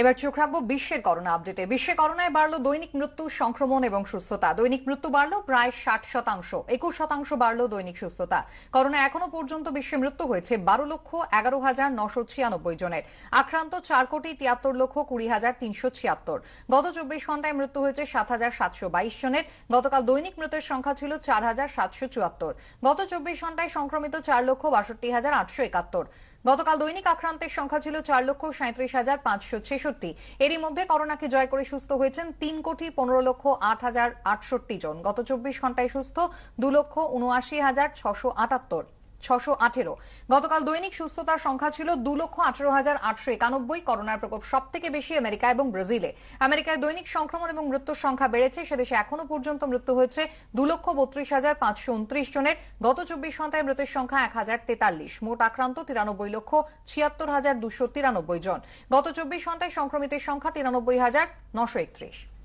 এবার চোখ রাখবো বিশ্বের করোনা আপডেটে বিশ্বে করোনায় বাড়লো দৈনিক মৃত্যু সংক্রমণ এবং সুস্থতা দৈনিক মৃত্যু বাড়লো প্রায় ষাট শতাংশ একুশ শতাংশ বাড়লো দৈনিক সুস্থতা করোনা এখনো পর্যন্ত বিশ্বে মৃত্যু হয়েছে বারো লক্ষ এগারো হাজার নশো ছিয়ানব্বই জনের আক্রান্ত চার কোটি তিয়াত্তর লক্ষ কুড়ি হাজার তিনশো ছিয়াত্তর গত চব্বিশ ঘন্টায় মৃত্যু হয়েছে সাত হাজার সাতশো বাইশ জনের গতকাল দৈনিক মৃতের সংখ্যা ছিল চার হাজার সাতশো চুয়াত্তর গত চব্বিশ ঘন্টায় সংক্রমিত চার লক্ষ বাষট্টি হাজার আটশো একাত্তর গতকাল দৈনিক আক্রান্তের সংখ্যা ছিল চার লক্ষ সাঁত্রিশ হাজার পাঁচশো ছেষট্টি এরই মধ্যে করোনাকে জয় করে সুস্থ হয়েছেন তিন কোটি পনেরো লক্ষ আট হাজার আটষট্টি জন গত চব্বিশ ঘন্টায় সুস্থ দু লক্ষ উনআশি হাজার ছশো আটাত্তর ছশো আঠেরো গতকাল দৈনিক সুস্থতার সংখ্যা ছিল দু লক্ষ আঠেরো হাজার আটশো একানব্বই করোনার প্রকোপ সব থেকে বেশি আমেরিকা এবং ব্রাজিলে আমেরিকায় দৈনিক সংক্রমণ এবং মৃত্যুর সংখ্যা বেড়েছে সেদেশে এখনো পর্যন্ত মৃত্যু হয়েছে দু লক্ষ বত্রিশ হাজার পাঁচশো উনত্রিশ জনের গত চব্বিশ ঘন্টায় মৃতের সংখ্যা এক হাজার তেতাল্লিশ মোট আক্রান্ত তিরানব্বই লক্ষ ছিয়াত্তর হাজার দুশো তিরানব্বই জন গত চব্বিশ ঘন্টায় সংক্রমিতের সংখ্যা তিরানব্বই হাজার নশো একত্রিশ